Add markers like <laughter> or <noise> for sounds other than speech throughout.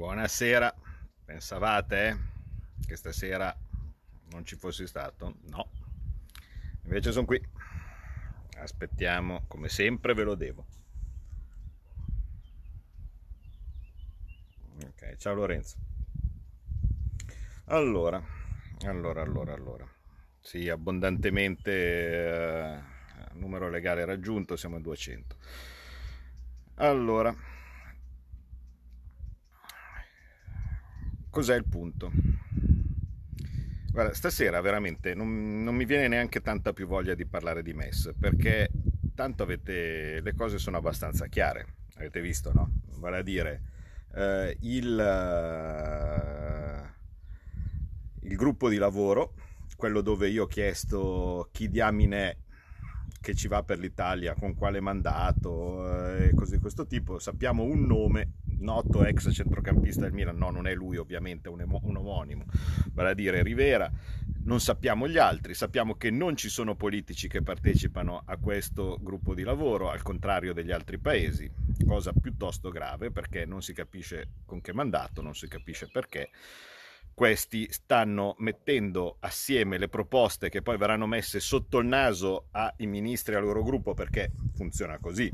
Buonasera, pensavate che stasera non ci fossi stato? No, invece sono qui. Aspettiamo, come sempre ve lo devo. Ok, ciao Lorenzo. Allora, allora, allora, allora. Sì, abbondantemente eh, numero legale raggiunto, siamo a 200. Allora. cos'è il punto? Guarda, stasera veramente non, non, mi viene neanche tanta più voglia di parlare di MES perché tanto avete, le cose sono abbastanza chiare, avete visto, no? Vale a dire, eh, il, eh, il gruppo di lavoro, quello dove io ho chiesto chi diamine è che ci va per l'Italia, con quale mandato eh, e eh, cose di questo tipo, sappiamo un nome noto ex centrocampista del Milan, no non è lui ovviamente, è un, emo- un omonimo, vale a dire Rivera, non sappiamo gli altri, sappiamo che non ci sono politici che partecipano a questo gruppo di lavoro, al contrario degli altri paesi, cosa piuttosto grave perché non si capisce con che mandato, non si capisce perché. Questi stanno mettendo assieme le proposte che poi verranno messe sotto il naso ai ministri e al loro gruppo perché funziona così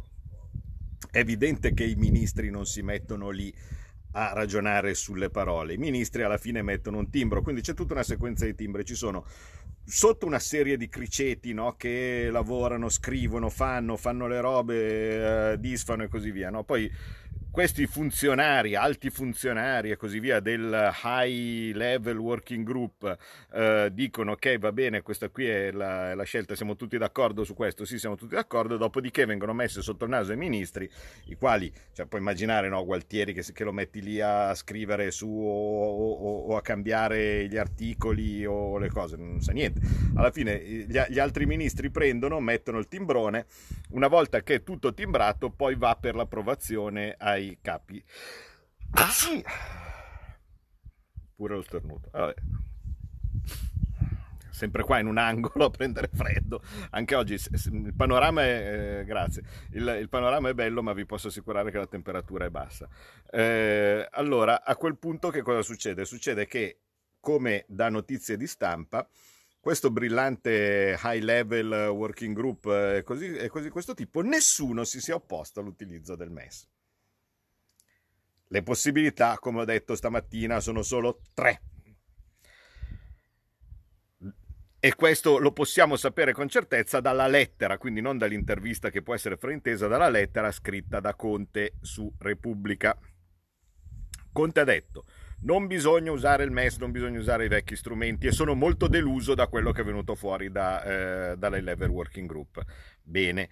è evidente che i ministri non si mettono lì a ragionare sulle parole. I ministri alla fine mettono un timbro, quindi c'è tutta una sequenza di timbri. Ci sono sotto una serie di criceti no? che lavorano, scrivono, fanno, fanno le robe, eh, disfano e così via. No? Poi questi funzionari, alti funzionari e così via del high level working group eh, dicono ok va bene questa qui è la, la, scelta, siamo tutti d'accordo su questo, sì siamo tutti d'accordo, dopodiché vengono messi sotto il naso i ministri, i quali, cioè puoi immaginare no, Gualtieri che, che lo metti lì a scrivere su o, o, o, a cambiare gli articoli o le cose, non sa niente. Alla fine gli, gli altri ministri prendono, mettono il timbrone, una volta che è tutto timbrato poi va per l'approvazione ai dai capi. Ah, sì. Pure lo sternuto. Vabbè. Sempre qua in un angolo a prendere freddo. Anche oggi il panorama è. Eh, grazie. Il, il, panorama è bello, ma vi posso assicurare che la temperatura è bassa. Eh, allora, a quel punto, che cosa succede? Succede che, come da notizie di stampa, questo brillante high level working group eh, e così, così questo tipo, nessuno si sia opposto all'utilizzo del MES. Le possibilità, come ho detto stamattina, sono solo tre. E questo lo possiamo sapere con certezza dalla lettera, quindi non dall'intervista che può essere fraintesa, dalla lettera scritta da Conte su Repubblica. Conte ha detto, non bisogna usare il MES, non bisogna usare i vecchi strumenti e sono molto deluso da quello che è venuto fuori da, eh, dalla Lever Working Group. Bene.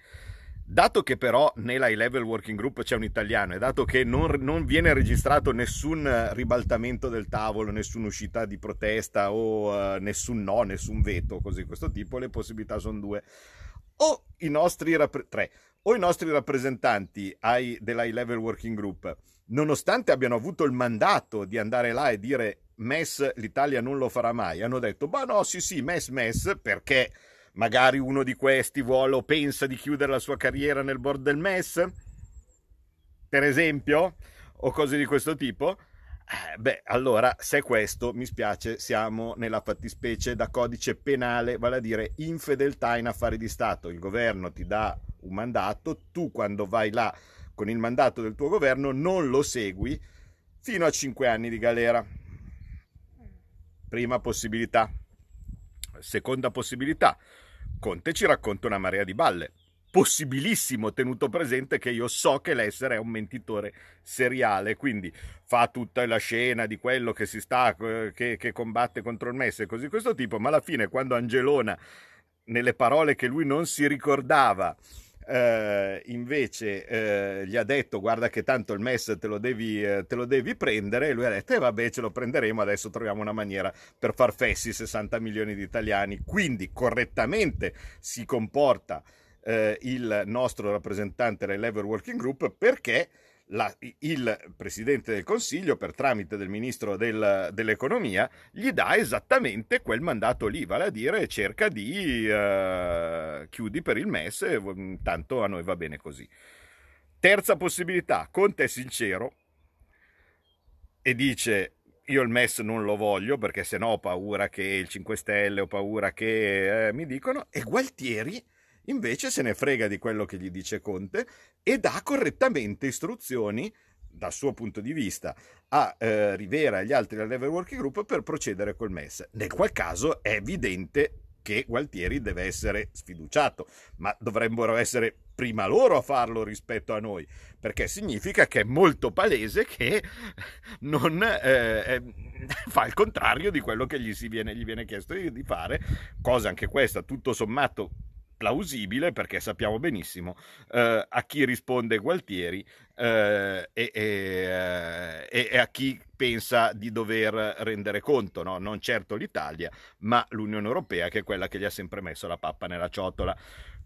Dato che però nell'high level working group c'è un italiano e dato che non, non, viene registrato nessun eh, ribaltamento del tavolo, nessuna uscita di protesta o uh, nessun no, nessun veto, cose di questo tipo, le possibilità sono due. O i nostri, rap- tre, o i nostri rappresentanti ai, dell'high level working group, nonostante abbiano avuto il mandato di andare là e dire MES l'Italia non lo farà mai, hanno detto, ma no, sì sì, MES, MES, perché Magari uno di questi vuole o pensa di chiudere la sua carriera nel board del MES, per esempio, o cose di questo tipo. Eh, beh, allora, se è questo, mi spiace, siamo nella fattispecie da codice penale, vale a dire infedeltà in affari di Stato. Il governo ti dà un mandato, tu quando vai là con il mandato del tuo governo non lo segui fino a 5 anni di galera. Prima possibilità. Seconda possibilità, Conte ci racconta una marea di balle. Possibilissimo, tenuto presente che io so che l'essere è un mentitore seriale, quindi fa tutta la scena di quello che si sta, eh, che, che combatte contro il Messi e così questo tipo, ma alla fine quando Angelona, nelle parole che lui non si ricordava, eh, invece eh, gli ha detto guarda che tanto il MES te lo devi, eh, te lo devi prendere e lui ha detto e eh, vabbè ce lo prenderemo adesso troviamo una maniera per far fessi 60 milioni di italiani quindi correttamente si comporta eh, il nostro rappresentante del Lever Working Group perché la, il Presidente del Consiglio, per tramite del Ministro del, dell'Economia, gli dà esattamente quel mandato lì, vale a dire cerca di eh, chiudi per il MES, mm, tanto a noi va bene così. Terza possibilità, Conte è sincero e dice io il MES non lo voglio perché se no ho paura che il 5 Stelle, ho paura che eh, mi dicono, e Gualtieri Invece se ne frega di quello che gli dice Conte e dà correttamente istruzioni dal suo punto di vista a eh, Rivera e gli altri della Level Working Group per procedere col MES. Nel qual caso è evidente che Gualtieri deve essere sfiduciato, ma dovrebbero essere prima loro a farlo rispetto a noi, perché significa che è molto palese che <laughs> non eh, <laughs> fa il contrario di quello che gli, viene, gli viene chiesto di fare, cosa anche questa tutto sommato plausibile perché sappiamo benissimo eh, a chi risponde Gualtieri eh, e, eh, e, e, a chi pensa di dover rendere conto, no? non certo l'Italia, ma l'Unione Europea che è quella che gli ha sempre messo la pappa nella ciotola.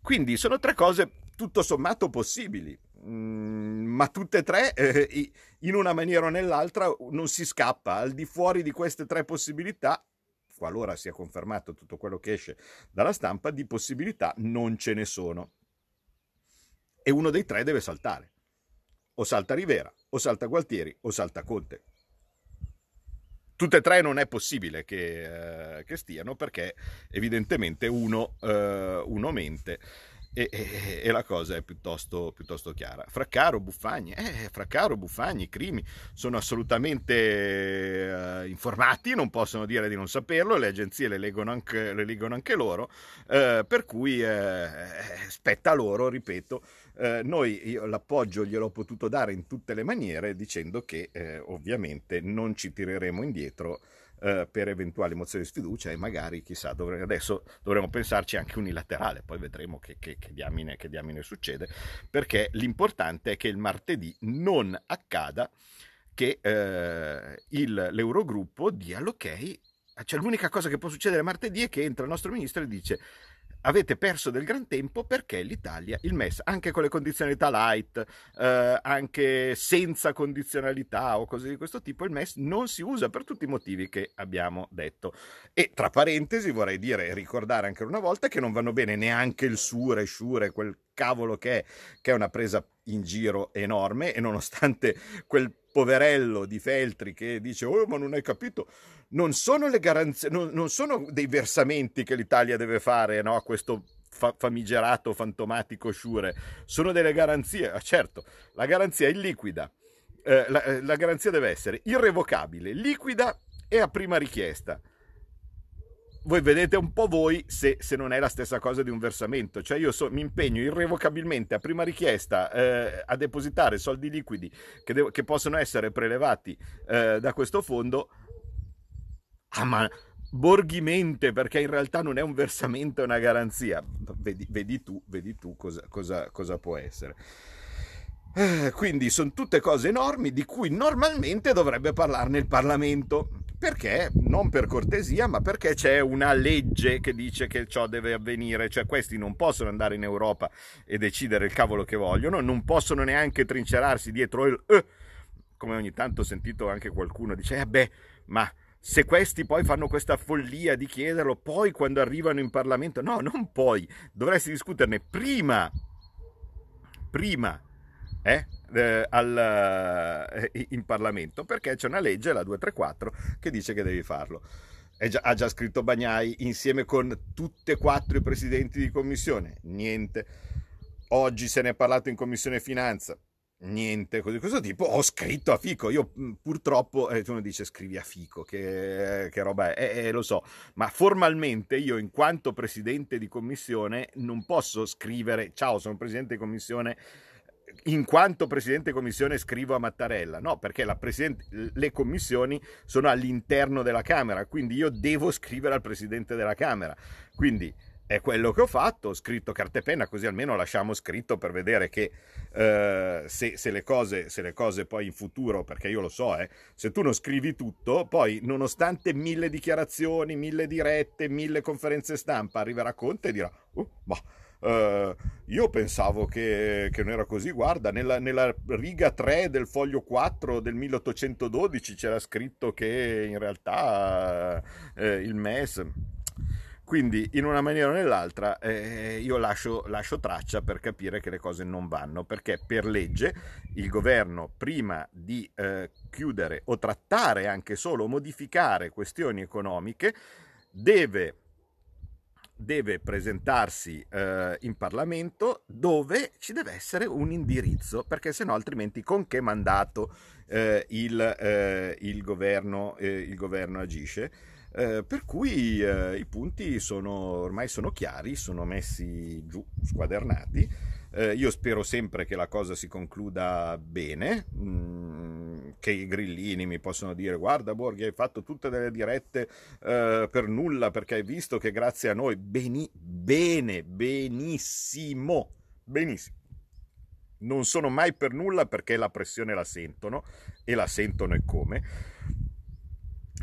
Quindi sono tre cose tutto sommato possibili, mm, ma tutte e tre, eh, in una maniera o nell'altra, non si scappa. Al di fuori di queste tre possibilità qualora sia confermato tutto quello che esce dalla stampa, di possibilità non ce ne sono. E uno dei tre deve saltare. O salta Rivera, o salta Gualtieri, o salta Conte. Tutte e tre non è possibile che, eh, che stiano perché evidentemente uno, eh, uno mente. E, e, e, la cosa è piuttosto, piuttosto chiara. Fraccaro, Buffagni, eh, Fraccaro, Buffagni, Crimi sono assolutamente eh, informati, non possono dire di non saperlo, le agenzie le leggono anche, le leggono anche loro, eh, per cui eh, eh, spetta loro, ripeto, eh, noi io, l'appoggio gliel'ho potuto dare in tutte le maniere dicendo che ovviamente non ci tireremo indietro eh, per eventuali mozioni di sfiducia e magari chissà dovre- adesso dovremmo pensarci anche unilaterale poi vedremo che, che, che, diamine, che diamine succede perché l'importante è che il martedì non accada che eh, il, l'Eurogruppo dia l'ok cioè l'unica cosa che può succedere martedì è che entra il nostro ministro e dice avete perso del gran tempo perché l'Italia, il MES, anche con le condizionalità light, eh, anche senza condizionalità o cose di questo tipo, il MES non si usa per tutti i motivi che abbiamo detto. E tra parentesi vorrei dire e ricordare ancora una volta che non vanno bene neanche il SURE, SURE, quel cavolo che è, che è una presa in giro enorme e nonostante quel poverello di Feltri che dice oh ma non hai capito non sono le garanzie non, non sono dei versamenti che l'Italia deve fare no, a questo fa- famigerato fantomatico Sciure sono delle garanzie ah, certo la garanzia è illiquida eh, la, eh, la garanzia deve essere irrevocabile liquida e a prima richiesta voi vedete un po' voi se, se, non è la stessa cosa di un versamento. Cioè io so, mi impegno irrevocabilmente a prima richiesta eh, a depositare soldi liquidi che, devo, che possono essere prelevati eh, da questo fondo. Ah, ma borghimente perché in realtà non è un versamento, è una garanzia. Vedi, vedi tu, vedi tu cosa, cosa, cosa può essere. Eh, quindi sono tutte cose enormi di cui normalmente dovrebbe parlarne il Parlamento perché? Non per cortesia, ma perché c'è una legge che dice che ciò deve avvenire, cioè questi non possono andare in Europa e decidere il cavolo che vogliono, non possono neanche trincerarsi dietro il... Eh, come ogni tanto ho sentito anche qualcuno dice, eh beh, ma se questi poi fanno questa follia di chiederlo, poi quando arrivano in Parlamento, no, non poi, dovresti discuterne prima, prima eh? Eh, al, eh, in Parlamento perché c'è una legge, la 234, che dice che devi farlo. Già, ha già scritto Bagnai insieme con tutti e quattro i presidenti di commissione. Niente. Oggi se ne è parlato in commissione finanza. Niente, di questo tipo. Ho scritto a Fico. Io mm, purtroppo, eh, tu mi dici scrivi a Fico, che, eh, che roba è, eh, eh, lo so, ma formalmente io, in quanto presidente di commissione, non posso scrivere ciao, sono presidente di commissione in quanto Presidente Commissione scrivo a Mattarella, no, perché le commissioni sono all'interno della Camera, quindi io devo scrivere al Presidente della Camera. Quindi è quello che ho fatto, ho scritto carta e penna, così almeno lasciamo scritto per vedere che eh, se, se, le cose, se, le cose, poi in futuro, perché io lo so, eh, se tu non scrivi tutto, poi nonostante mille dichiarazioni, mille dirette, mille conferenze stampa, arriverà Conte e dirà, uh, oh, ma... Eh, io pensavo che, che, non era così. Guarda, nella, nella, riga 3 del foglio 4 del 1812 c'era scritto che in realtà uh, il MES. Quindi in una maniera o nell'altra eh, io lascio, lascio, traccia per capire che le cose non vanno, perché per legge il governo prima di eh, chiudere o trattare anche solo, modificare questioni economiche, deve deve presentarsi eh, in Parlamento dove ci deve essere un indirizzo, perché se no altrimenti con che mandato eh, il, eh, il, governo, eh, il, governo, agisce. Eh, per cui i punti sono, ormai sono chiari, sono messi giù, squadernati eh, io spero sempre che la cosa si concluda bene, mh, mm, che i grillini mi possano dire guarda Borghi hai fatto tutte delle dirette eh, per nulla perché hai visto che grazie a noi beni, bene, benissimo, benissimo. Non sono mai per nulla perché la pressione la sentono e la sentono e come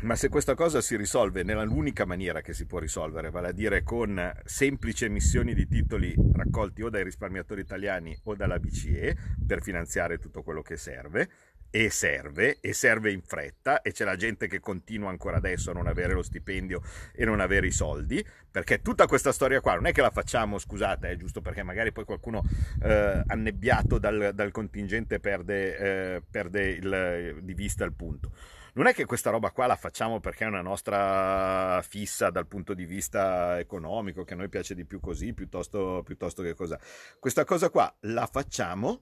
ma se questa cosa si risolve nell'unica maniera che si può risolvere, vale a dire con semplici emissioni di titoli raccolti o dai risparmiatori italiani o dalla BCE per finanziare tutto quello che serve, e serve, e serve in fretta, e c'è la gente che continua ancora adesso a non avere lo stipendio e non avere i soldi, perché tutta questa storia qua non è che la facciamo, scusate, è eh, giusto perché magari poi qualcuno eh, annebbiato dal, dal, contingente perde, eh, perde il, di vista il punto non è che questa roba qua la facciamo perché è una nostra fissa dal punto di vista economico, che a noi piace di più così piuttosto, piuttosto che cosa. Questa cosa qua la facciamo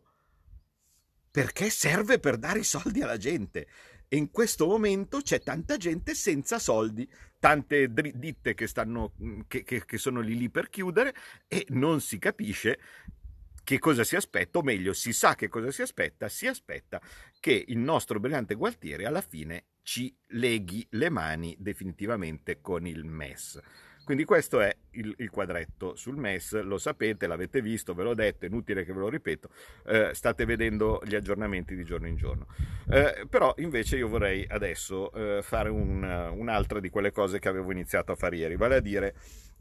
perché serve per dare i soldi alla gente. E in questo momento c'è tanta gente senza soldi, tante ditte che, stanno, che, che, che sono lì lì per chiudere e non si capisce che cosa si aspetta, o meglio, si sa che cosa si aspetta, si aspetta che il nostro brillante Gualtieri alla fine ci leghi le mani definitivamente con il MES. Quindi questo è il, il, quadretto sul MES, lo sapete, l'avete visto, ve l'ho detto, è inutile che ve lo ripeto, eh, state vedendo gli aggiornamenti di giorno in giorno. Eh, però invece io vorrei adesso eh, fare un, un'altra di quelle cose che avevo iniziato a fare ieri, vale a dire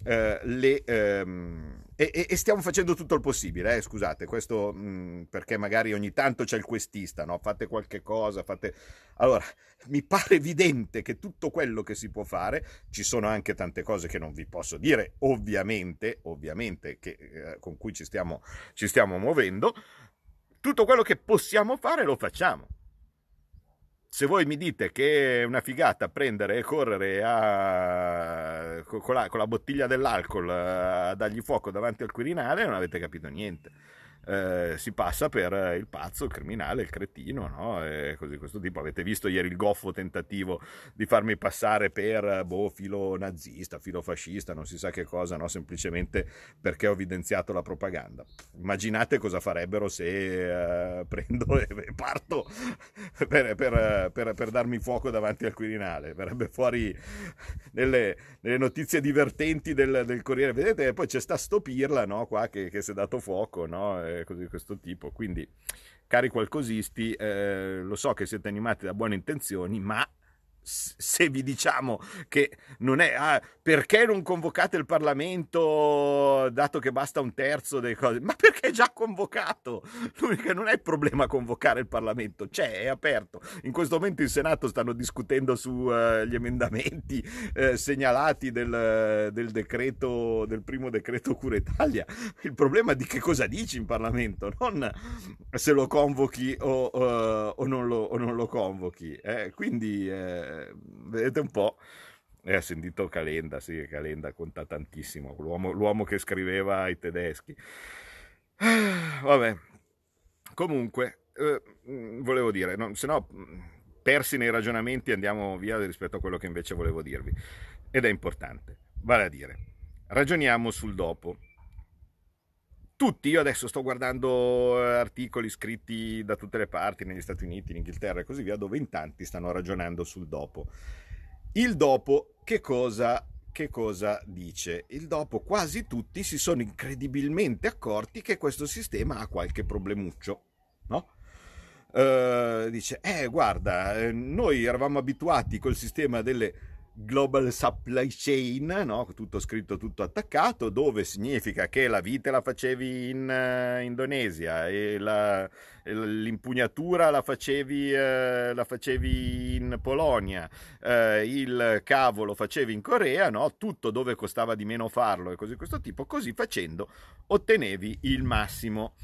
eh, le... Ehm, e, e, stiamo facendo tutto il possibile, eh? scusate, questo mh, mm, perché magari ogni tanto c'è il questista, no? fate qualche cosa, fate... Allora, mi pare evidente che tutto quello che si può fare, ci sono anche tante cose che non vi posso dire, ovviamente, ovviamente, che, eh, con cui ci stiamo, ci stiamo muovendo, tutto quello che possiamo fare lo facciamo se voi mi dite che è una figata prendere e correre a, con, la, con la bottiglia dell'alcol eh, a dargli fuoco davanti al Quirinale, non avete capito niente eh, si passa per eh, il pazzo, il criminale, il cretino, no? E così questo tipo. Avete visto ieri il goffo tentativo di farmi passare per eh, boh, filo nazista, filo fascista, non si sa che cosa, no? Semplicemente perché ho evidenziato la propaganda. Immaginate cosa farebbero se eh, <laughs> prendo e parto <laughs> per, per, eh, per, per, darmi fuoco davanti al Quirinale. Verrebbe fuori nelle, nelle notizie divertenti del, del Corriere. Vedete, poi c'è sta stopirla, no? Qua che, che si è dato fuoco, no? E, eh, cose di questo tipo. Quindi, cari qualcosisti, eh, lo so che siete animati da buone intenzioni, ma se vi diciamo che non è ah, perché non convocate il Parlamento dato che basta un terzo delle cose ma perché è già convocato L'unica, non è il problema convocare il Parlamento c'è cioè, è aperto in questo momento in Senato stanno discutendo sugli eh, uh, emendamenti uh, segnalati del, del, decreto del primo decreto cura Italia il problema è di che cosa dici in Parlamento non se lo convochi o, uh, o, non, lo, o non, lo, convochi eh, quindi eh, eh, vedete un po'. Eh, ha sentito Calenda, sì, Calenda conta tantissimo, l'uomo, l'uomo che scriveva ai tedeschi. Ah, vabbè, comunque, eh, volevo dire, no, se no persi nei ragionamenti andiamo via rispetto a quello che invece volevo dirvi, ed è importante, vale a dire, ragioniamo sul dopo tutti, io adesso sto guardando eh, articoli scritti da tutte le parti, negli Stati Uniti, in Inghilterra e così via, dove in tanti stanno ragionando sul dopo. Il dopo che cosa, che cosa dice? Il dopo quasi tutti si sono incredibilmente accorti che questo sistema ha qualche problemuccio, no? Uh, dice, eh guarda, eh, noi eravamo abituati col sistema delle global supply chain, no? tutto scritto, tutto attaccato, dove significa che la vite la facevi in uh, Indonesia e la, l'impugnatura la facevi, uh, la facevi, in Polonia, uh, il cavo lo facevi in Corea, no? tutto dove costava di meno farlo e cose questo tipo, così facendo ottenevi il massimo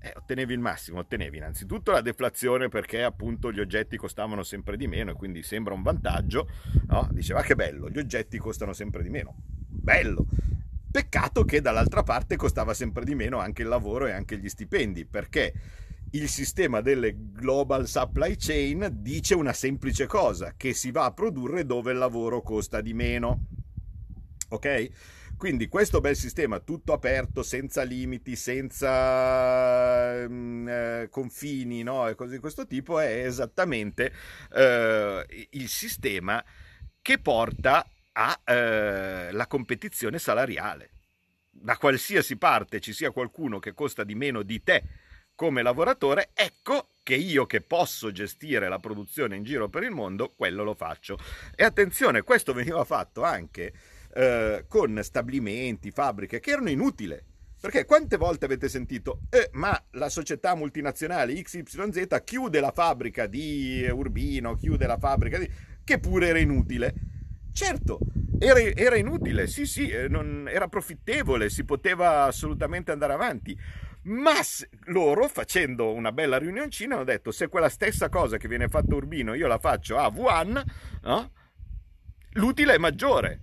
eh, ottenevi il massimo, ottenevi innanzitutto la deflazione perché appunto gli oggetti costavano sempre di meno e quindi sembra un vantaggio, no? diceva che bello, gli oggetti costano sempre di meno, bello, peccato che dall'altra parte costava sempre di meno anche il lavoro e anche gli stipendi perché il sistema delle global supply chain dice una semplice cosa, che si va a produrre dove il lavoro costa di meno Ok? Quindi questo bel sistema tutto aperto, senza limiti, senza mm, eh, confini, no? E cose di questo tipo è esattamente eh, il sistema che porta alla eh, competizione salariale. Da qualsiasi parte ci sia qualcuno che costa di meno di te come lavoratore, ecco che io che posso gestire la produzione in giro per il mondo, quello lo faccio. E attenzione, questo veniva fatto anche eh, con stabilimenti, fabbriche che erano inutili. Perché quante volte avete sentito, eh, ma la società multinazionale XYZ chiude la fabbrica di Urbino, chiude la fabbrica di... che pure era inutile. Certo, era, era inutile, sì sì, eh, non, era profittevole, si poteva assolutamente andare avanti. Ma loro, facendo una bella riunioncina, hanno detto, se quella stessa cosa che viene fatta a Urbino io la faccio a Wuhan, no? l'utile è maggiore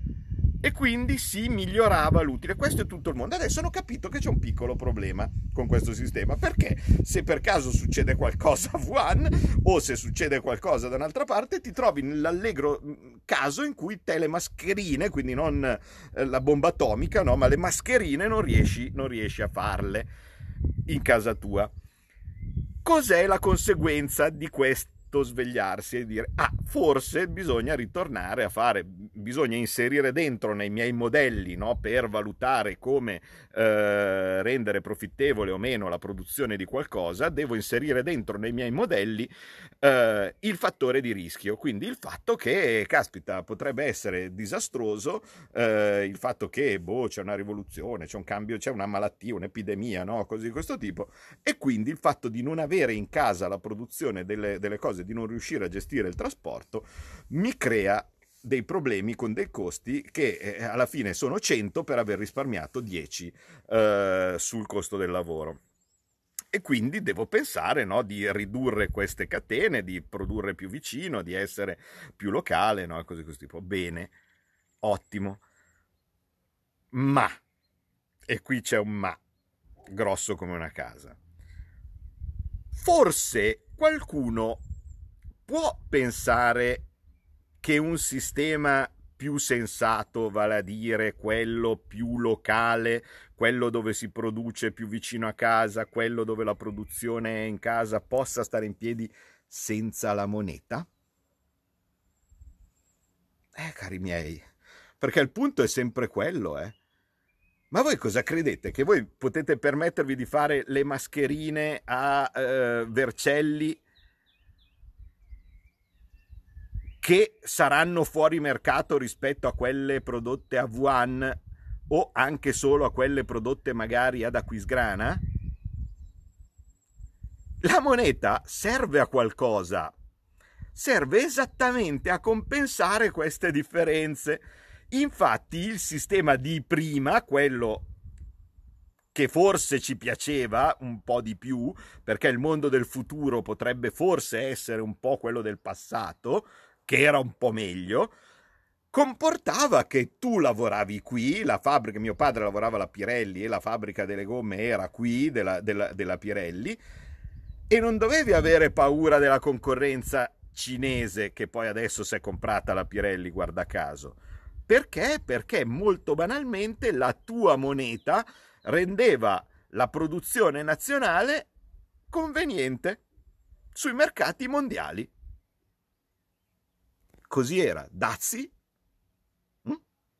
e quindi si migliorava l'utile. Questo è tutto il mondo. Adesso hanno capito che c'è un piccolo problema con questo sistema, perché se per caso succede qualcosa a Wuhan o se succede qualcosa da un'altra parte, ti trovi nell'allegro mm, caso in cui te le mascherine, quindi non eh, la bomba atomica, no, ma le mascherine non riesci, non riesci a farle in casa tua. Cos'è la conseguenza di questo? fatto svegliarsi e dire ah forse bisogna ritornare a fare bisogna inserire dentro nei miei modelli no, per valutare come eh, rendere profittevole o meno la produzione di qualcosa devo inserire dentro nei miei modelli eh, il fattore di rischio quindi il fatto che caspita potrebbe essere disastroso eh, il fatto che boh c'è una rivoluzione c'è un cambio c'è una malattia un'epidemia no cose di questo tipo e quindi il fatto di non avere in casa la produzione delle, delle cose di non riuscire a gestire il trasporto, mi crea dei problemi con dei costi che eh, alla fine sono 100 per aver risparmiato 10 eh, sul costo del lavoro. E quindi devo pensare no, di ridurre queste catene, di produrre più vicino, di essere più locale, no? cose di questo tipo. Bene, ottimo. Ma, e qui c'è un ma, grosso come una casa. Forse qualcuno può pensare che un sistema più sensato, vale a dire quello più locale, quello dove si produce più vicino a casa, quello dove la produzione è in casa, possa stare in piedi senza la moneta? Eh, cari miei, perché il punto è sempre quello, eh. Ma voi cosa credete? Che voi potete permettervi di fare le mascherine a eh, Vercelli che saranno fuori mercato rispetto a quelle prodotte a Wuhan o anche solo a quelle prodotte magari ad Aquisgrana? La moneta serve a qualcosa, serve esattamente a compensare queste differenze. Infatti il sistema di prima, quello che forse ci piaceva un po' di più, perché il mondo del futuro potrebbe forse essere un po' quello del passato, che era un po' meglio, comportava che tu lavoravi qui, la fabbrica, mio padre lavorava alla Pirelli e la fabbrica delle gomme era qui della, della, della Pirelli e non dovevi avere paura della concorrenza cinese che poi adesso si è comprata la Pirelli, guarda caso. Perché? Perché molto banalmente la tua moneta rendeva la produzione nazionale conveniente sui mercati mondiali così era dazi, mm?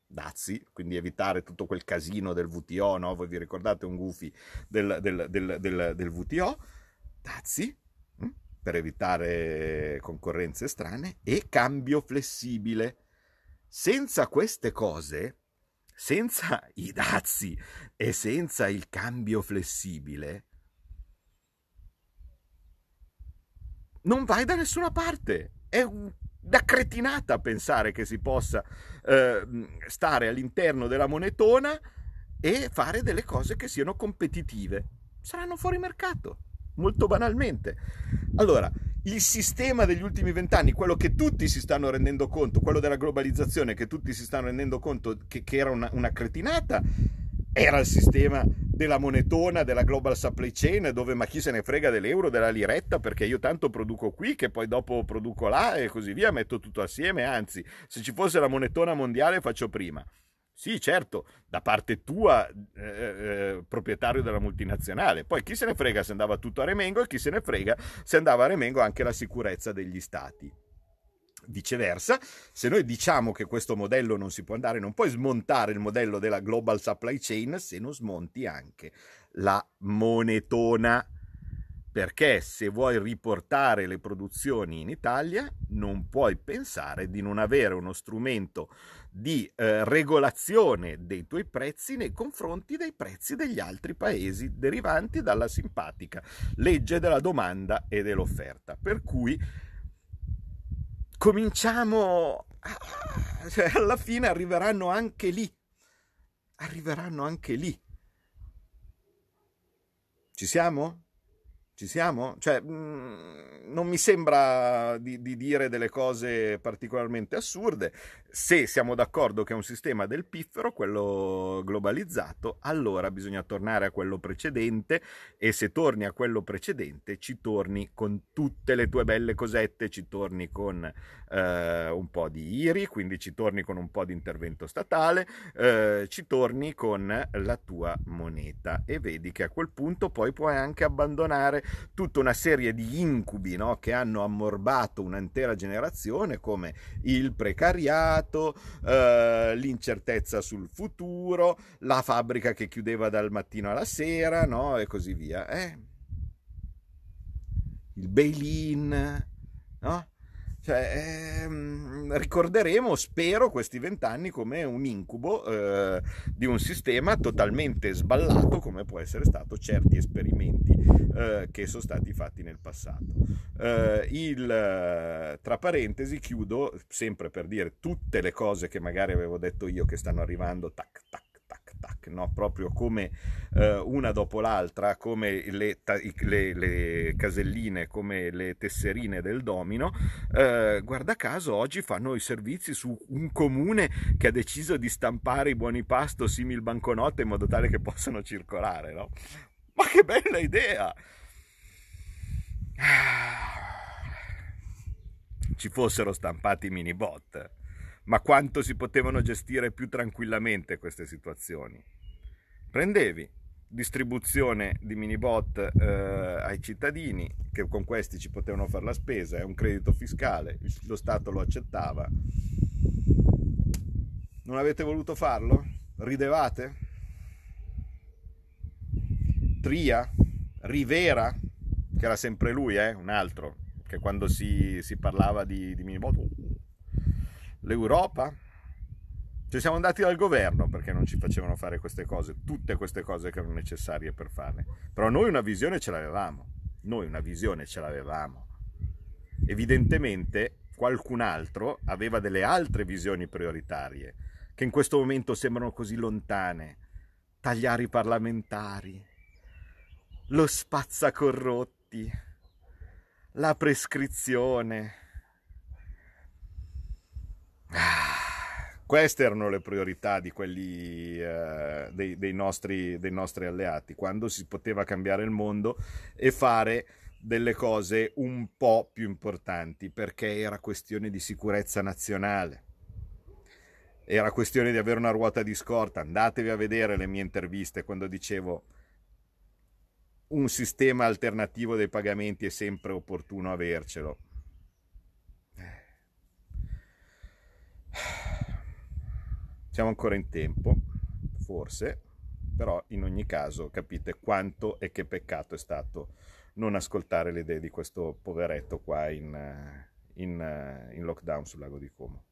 dazi, quindi evitare tutto quel casino del VTO, no? voi vi ricordate un goofy del, del, del, del VTO, dazi, mm? per evitare concorrenze strane, e cambio flessibile. Senza queste cose, senza i dazi e senza il cambio flessibile, non vai da nessuna parte. È un da cretinata pensare che si possa eh, stare all'interno della monetona e fare delle cose che siano competitive. Saranno fuori mercato, molto banalmente. Allora, il sistema degli ultimi vent'anni, quello che tutti si stanno rendendo conto, quello della globalizzazione, che tutti si stanno rendendo conto che, che era una, una cretinata, era il sistema della monetona, della global supply chain, dove ma chi se ne frega dell'euro, della liretta, perché io tanto produco qui, che poi dopo produco là e così via, metto tutto assieme, anzi, se ci fosse la monetona mondiale faccio prima. Sì, certo, da parte tua, eh, eh, eh proprietario della multinazionale. Poi chi se ne frega se andava tutto a Remengo e chi se ne frega se andava a Remengo anche la sicurezza degli stati viceversa, se noi diciamo che questo modello non si può andare, non puoi smontare il modello della global supply chain se non smonti anche la monetona. Perché se vuoi riportare le produzioni in Italia non puoi pensare di non avere uno strumento di eh, regolazione dei tuoi prezzi nei confronti dei prezzi degli altri paesi derivanti dalla simpatica legge della domanda e dell'offerta. Per cui cominciamo, cioè alla fine arriveranno anche lì, arriveranno anche lì. Ci siamo? Ci siamo? Cioè, mh, mm, non mi sembra di, di, dire delle cose particolarmente assurde. Se siamo d'accordo che è un sistema del piffero, quello globalizzato, allora bisogna tornare a quello precedente e se torni a quello precedente ci torni con tutte le tue belle cosette, ci torni con eh, un po' di IRI, quindi ci torni con un po' di intervento statale, eh, ci torni con la tua moneta e vedi che a quel punto poi puoi anche abbandonare tutta una serie di incubi no? che hanno ammorbato un'intera generazione come il precariato, eh, l'incertezza sul futuro, la fabbrica che chiudeva dal mattino alla sera no? e così via. Eh? Il bail-in, no? Cioè, ehm, ricorderemo, spero, questi vent'anni come un incubo eh, di un sistema totalmente sballato come può essere stato certi esperimenti eh, che sono stati fatti nel passato. Eh, il, tra parentesi chiudo sempre per dire tutte le cose che magari avevo detto io che stanno arrivando, tac, tac Spartak, no? proprio come eh, una dopo l'altra, come le, le, le, caselline, come le tesserine del domino, eh, guarda caso oggi fanno i servizi su un comune che ha deciso di stampare i buoni pasto simil banconote in modo tale che possano circolare. No? Ma che bella idea! Ah, ci fossero stampati i mini bot ma quanto si potevano gestire più tranquillamente queste situazioni. Prendevi distribuzione di minibot eh, ai cittadini che con questi ci potevano fare la spesa, è un credito fiscale, lo Stato lo accettava. Non avete voluto farlo? Ridevate? Tria? Rivera? Che era sempre lui, eh? un altro, che quando si, si parlava di, di minibot l'Europa? Ci cioè, siamo andati dal governo perché non ci facevano fare queste cose, tutte queste cose che erano necessarie per farle. Però noi una visione ce l'avevamo, noi una visione ce l'avevamo. Evidentemente qualcun altro aveva delle altre visioni prioritarie, che in questo momento sembrano così lontane. Tagliare i parlamentari, lo spazzacorrotti, la prescrizione Ah, queste erano le priorità di quelli, eh, dei, dei, nostri, dei nostri alleati, quando si poteva cambiare il mondo e fare delle cose un po' più importanti, perché era questione di sicurezza nazionale era questione di avere una ruota di scorta. Andatevi a vedere le mie interviste quando dicevo un sistema alternativo dei pagamenti è sempre opportuno avercelo. Siamo ancora in tempo, forse, però in ogni caso capite quanto e che peccato è stato non ascoltare le idee di questo poveretto qua in, eh, in, eh, in lockdown sul lago di Como.